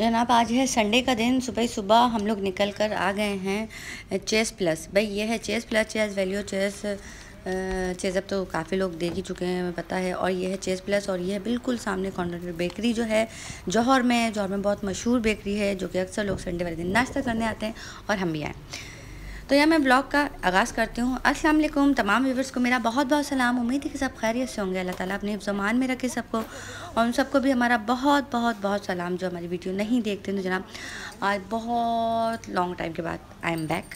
जनाब आज है संडे का दिन सुबह सुबह हम लोग निकल कर आ गए हैं चेस प्लस भाई ये है chess plus chess value chess chase अब तो काफ़ी लोग देख ही चुके हैं हमें पता है और ये है चेस प्लस और ये है बिल्कुल सामने कॉर्नर बेकरी जो है जौहर में जौहर में बहुत मशहूर बेकरी है जो कि अक्सर लोग संडे वाले दिन नाश्ता करने आते हैं और हम भी आएँ तो यह मैं ब्लॉग का आगाज़ करती हूँ अस्सलाम वालेकुम तमाम व्यूवर्स को मेरा बहुत बहुत सलाम उम्मीद है कि सब खैरियत से होंगे अल्लाह ताला अपने जुमान में रखे सबको और उन सबको भी हमारा बहुत बहुत बहुत सलाम जो हमारी वीडियो नहीं देखते तो जनाब आज बहुत लॉन्ग टाइम के बाद आई एम बैक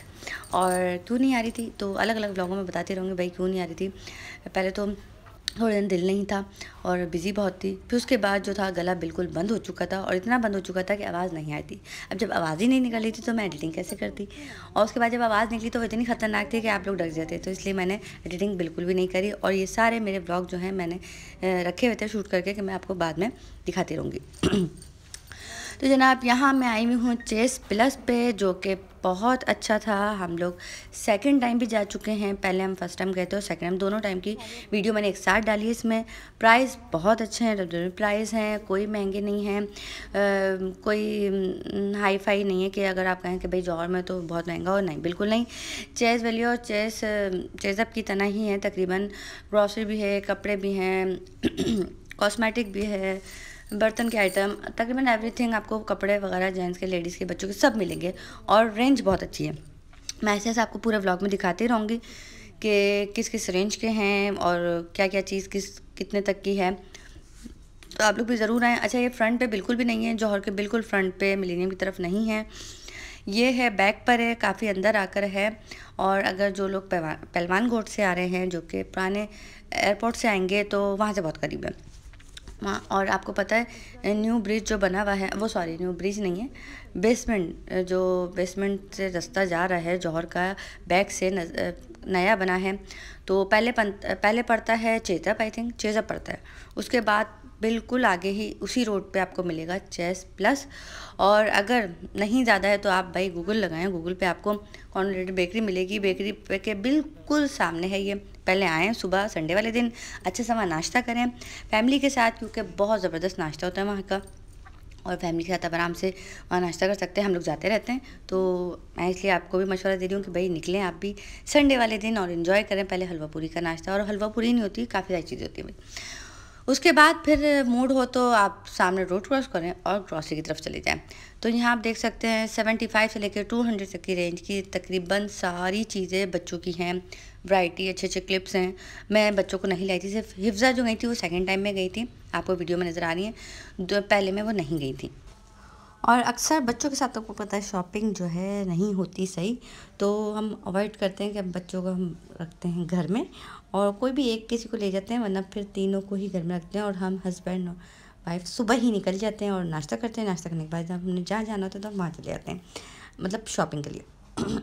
और क्यों नहीं आ रही थी तो अलग अलग ब्लॉगों में बताती रहूँगी भाई क्यों नहीं आ रही थी पहले तो थोड़े दिन दिल नहीं था और बिज़ी बहुत थी फिर उसके बाद जो था गला बिल्कुल बंद हो चुका था और इतना बंद हो चुका था कि आवाज़ नहीं आई थी अब जब आवाज़ ही नहीं निकल रही थी तो मैं एडिटिंग कैसे करती और उसके बाद जब आवाज़ निकली तो वो इतनी ख़तरनाक थी कि आप लोग डर जाते तो इसलिए मैंने एडिटिंग बिल्कुल भी नहीं करी और ये सारे मेरे ब्लॉग जो हैं मैंने रखे हुए थे शूट करके कि मैं आपको बाद में दिखाती रहूँगी तो जनाब यहाँ मैं आई हुई हूँ चेस प्लस पे जो कि बहुत अच्छा था हम लोग सेकंड टाइम भी जा चुके हैं पहले हम फर्स्ट टाइम गए थे और सेकंड टाइम दोनों टाइम की वीडियो मैंने एक साथ डाली है इसमें प्राइस बहुत अच्छे हैं रिजनेबल प्राइस हैं कोई महंगे नहीं हैं कोई हाई हम्म, फाई नहीं है कि अगर आप कहें कि भाई जौहर में तो बहुत महंगा और नहीं बिल्कुल नहीं चेस वैली और चेस चेज़अप की तरह ही है तकरीबन ग्रॉसरी भी है कपड़े भी हैं कॉस्मेटिक भी है बर्तन के आइटम तकरीबन एवरीथिंग आपको कपड़े वगैरह जेंट्स के लेडीज़ के बच्चों के सब मिलेंगे और रेंज बहुत अच्छी है मैं ऐसे ऐसे आपको पूरे व्लॉग में दिखाती रहूँगी कि किस किस रेंज के हैं और क्या क्या चीज़ किस कितने तक की है तो आप लोग भी ज़रूर आएँ अच्छा ये फ्रंट पे बिल्कुल भी नहीं है जौहर के बिल्कुल फ्रंट पे मिलीनियम की तरफ नहीं है ये है बैक पर है काफ़ी अंदर आकर है और अगर जो लोग पहलवान घोट से आ रहे हैं जो कि पुराने एयरपोर्ट से आएंगे तो वहाँ से बहुत करीब है हाँ, और आपको पता है न्यू ब्रिज जो बना हुआ है वो सॉरी न्यू ब्रिज नहीं है बेसमेंट जो बेसमेंट से रास्ता जा रहा है जौहर का बैक से नया बना है तो पहले पन, पहले पड़ता है चेतप आई थिंक चेजप पड़ता है उसके बाद बिल्कुल आगे ही उसी रोड पे आपको मिलेगा चेस प्लस और अगर नहीं ज़्यादा है तो आप भाई गूगल लगाएं गूगल पे आपको कॉन्डेड बेकरी मिलेगी बेकरी पे के बिल्कुल सामने है ये पहले आएँ सुबह संडे वाले दिन अच्छे से वहाँ नाश्ता करें फैमिली के साथ क्योंकि बहुत ज़बरदस्त नाश्ता होता है वहाँ का और फैमिली के साथ आप आराम से नाश्ता कर सकते हैं हम लोग जाते रहते हैं तो मैं इसलिए आपको भी मशवरा दे रही हूँ कि भाई निकलें आप भी संडे वाले दिन और इन्जॉय करें पहले हलवा पूरी का नाश्ता और हलवा पूरी नहीं होती काफ़ी सारी चीज़ें होती है भाई उसके बाद फिर मूड हो तो आप सामने रोड क्रॉस करें और ग्रॉसरी की तरफ चले जाएं तो यहाँ आप देख सकते हैं 75 से लेकर 200 तक की रेंज की तकरीबन सारी चीज़ें बच्चों की हैं वाइटी अच्छे अच्छे क्लिप्स हैं मैं बच्चों को नहीं लाई थी सिर्फ हिफ्ज़ा जो गई थी वो सेकेंड टाइम में गई थी आपको वीडियो में नज़र आ रही है पहले में वो नहीं गई थी और अक्सर बच्चों के साथ तो आपको पता है शॉपिंग जो है नहीं होती सही तो हम अवॉइड करते हैं कि अब बच्चों को हम रखते हैं घर में और कोई भी एक किसी को ले जाते हैं वरना फिर तीनों को ही घर में रखते हैं और हम हस्बैंड और वाइफ सुबह ही निकल जाते हैं और नाश्ता करते हैं नाश्ता करने के बाद जब हमने जहाँ जाना होता है तो हम वहाँ चले जाते हैं मतलब शॉपिंग के लिए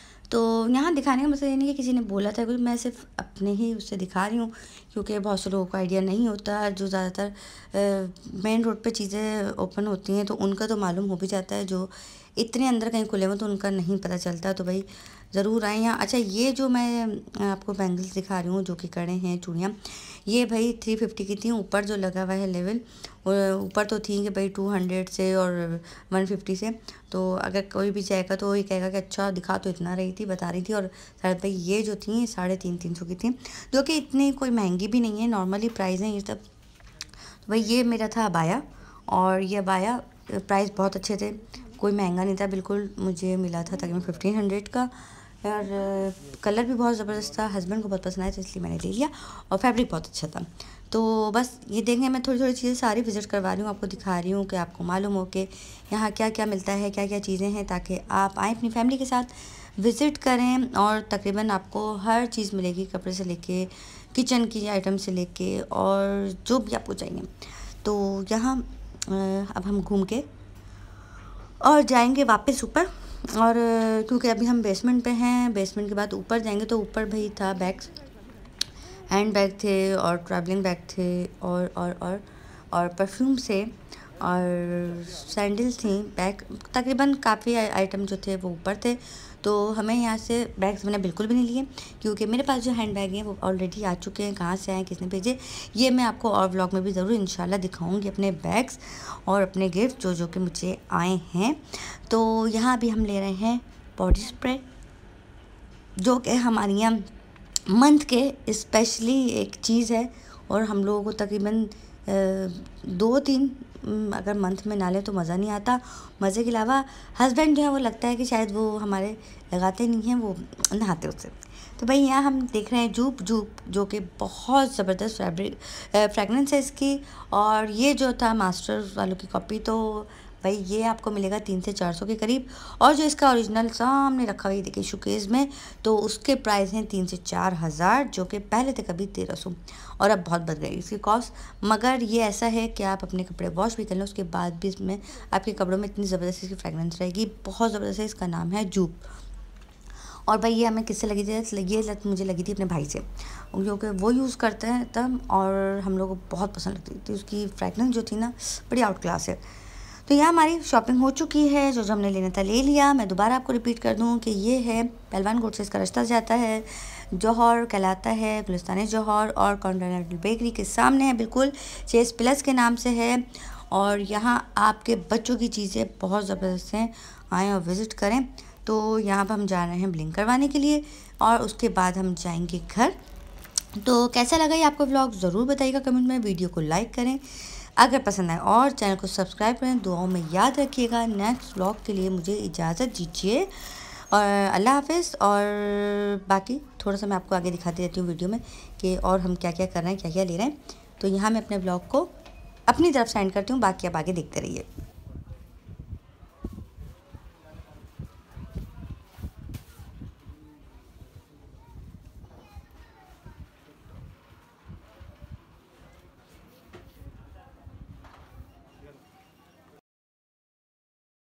तो यहाँ दिखाने का मतलब ये नहीं कि किसी ने बोला था कुछ मैं सिर्फ अपने ही उससे दिखा रही हूँ क्योंकि बहुत से लोगों को आइडिया नहीं होता जो ज़्यादातर मेन रोड पे चीज़ें ओपन होती हैं तो उनका तो मालूम हो भी जाता है जो इतने अंदर कहीं खुले हुए तो उनका नहीं पता चलता तो भाई ज़रूर आएँ यहाँ अच्छा ये जो मैं आपको बैंगल्स दिखा रही हूँ जो कि कड़े हैं चूड़ियाँ ये भाई थ्री फिफ्टी की थी ऊपर जो लगा हुआ है लेवल ऊपर तो थी कि भाई टू हंड्रेड से और वन फिफ्टी से तो अगर कोई भी जाएगा तो ये कहेगा कि अच्छा दिखा तो इतना रही थी बता रही थी और शायद भाई ये जो थी साढ़े तीन तीन सौ की थी थी जो कि इतनी कोई महंगी भी नहीं है नॉर्मली प्राइस है ये सब तो भाई ये मेरा था अबाया और ये अबाया प्राइस बहुत अच्छे थे कोई महंगा नहीं था बिल्कुल मुझे मिला था तकरीबन फिफ्टीन हंड्रेड का और कलर भी बहुत ज़बरदस्त था हस्बैंड को बहुत पसंद आया था तो इसलिए मैंने ले लिया और फैब्रिक बहुत अच्छा था तो बस ये देखें मैं थोड़ी थोड़ी चीज़ें सारी विज़िट करवा रही हूँ आपको दिखा रही हूँ कि आपको मालूम हो कि यहाँ क्या क्या मिलता है क्या क्या चीज़ें हैं ताकि आप आएँ अपनी फैमिली के साथ विज़िट करें और तकरीबन आपको हर चीज़ मिलेगी कपड़े से लेके किचन की आइटम से लेके और जो भी आपको चाहिए तो यहाँ अब हम घूम के और जाएंगे वापस ऊपर और क्योंकि अभी हम बेसमेंट पे हैं बेसमेंट के बाद ऊपर जाएंगे तो ऊपर भी था बैग्स हैंड बैग थे और ट्रैवलिंग बैग थे और और और और परफ्यूम्स थे और सैंडल्स थी बैग तकरीबन काफ़ी आइटम जो थे वो ऊपर थे तो हमें यहाँ से बैग्स मैंने बिल्कुल भी नहीं लिए क्योंकि मेरे पास जो हैंड बैग हैं वो ऑलरेडी आ चुके हैं कहाँ से आए किसने भेजे ये मैं आपको और व्लॉग में भी ज़रूर इन दिखाऊँगी अपने बैग्स और अपने गिफ्ट जो जो कि मुझे आए हैं तो यहाँ अभी हम ले रहे हैं बॉडी स्प्रे जो कि हमारे यहाँ मंथ के स्पेशली एक चीज़ है और हम लोगों को तकरीबन दो तीन हम्म, अगर मंथ में ना लें तो मज़ा नहीं आता मज़े के अलावा हस्बैंड जो है वो लगता है कि शायद वो हमारे लगाते नहीं हैं वो नहाते उससे तो भाई यहाँ हम देख रहे हैं जूप जूप जो कि बहुत ज़बरदस्त फैब्रिक फ्रेगनेंस है इसकी और ये जो था मास्टर वालों की कॉपी तो भाई ये आपको मिलेगा तीन से चार सौ के करीब और जो इसका ओरिजिनल सामने रखा हुआ है देखिए शुकेज़ में तो उसके प्राइस हैं तीन से चार हज़ार जो कि पहले थे कभी तेरह सौ और अब बहुत बढ़ गई इसकी कॉस्ट मगर ये ऐसा है कि आप अपने कपड़े वॉश भी कर लें उसके बाद भी इसमें आपके कपड़ों में इतनी ज़बरदस्त इसकी फ्रेगरेंस रहेगी बहुत ज़बरदस्त है इसका नाम है जूप और भाई ये हमें किससे लगी थी ये लत मुझे लगी थी अपने भाई से क्योंकि वो यूज़ करते हैं तब और हम लोग को बहुत पसंद लगती थी उसकी फ्रैगनेंस जो थी ना बड़ी आउट क्लास है तो यह हमारी शॉपिंग हो चुकी है जो जो हमने लेना था ले लिया मैं दोबारा आपको रिपीट कर दूँ कि ये है पहलवान गोड से इसका रास्ता जाता है जौहर कहलाता है गुलस्तान जौहर और कॉन्टिनेंटल बेकरी के सामने है बिल्कुल चेस प्लस के नाम से है और यहाँ आपके बच्चों की चीज़ें बहुत ज़बरदस्त हैं आएँ और विज़िट करें तो यहाँ पर हम जा रहे हैं ब्लिंक करवाने के लिए और उसके बाद हम जाएंगे घर तो कैसा लगा ये आपको व्लॉग ज़रूर बताइएगा कमेंट में वीडियो को लाइक करें अगर पसंद आए और चैनल को सब्सक्राइब करें दुआओं में याद रखिएगा नेक्स्ट व्लॉग के लिए मुझे इजाज़त दीजिए और अल्लाह हाफिज़ और बाकी थोड़ा सा मैं आपको आगे दिखाती रहती हूँ वीडियो में कि और हम क्या क्या कर रहे हैं क्या क्या ले रहे हैं तो यहाँ मैं अपने ब्लॉग को अपनी तरफ से एंड करती हूँ बाकी आप आगे देखते रहिए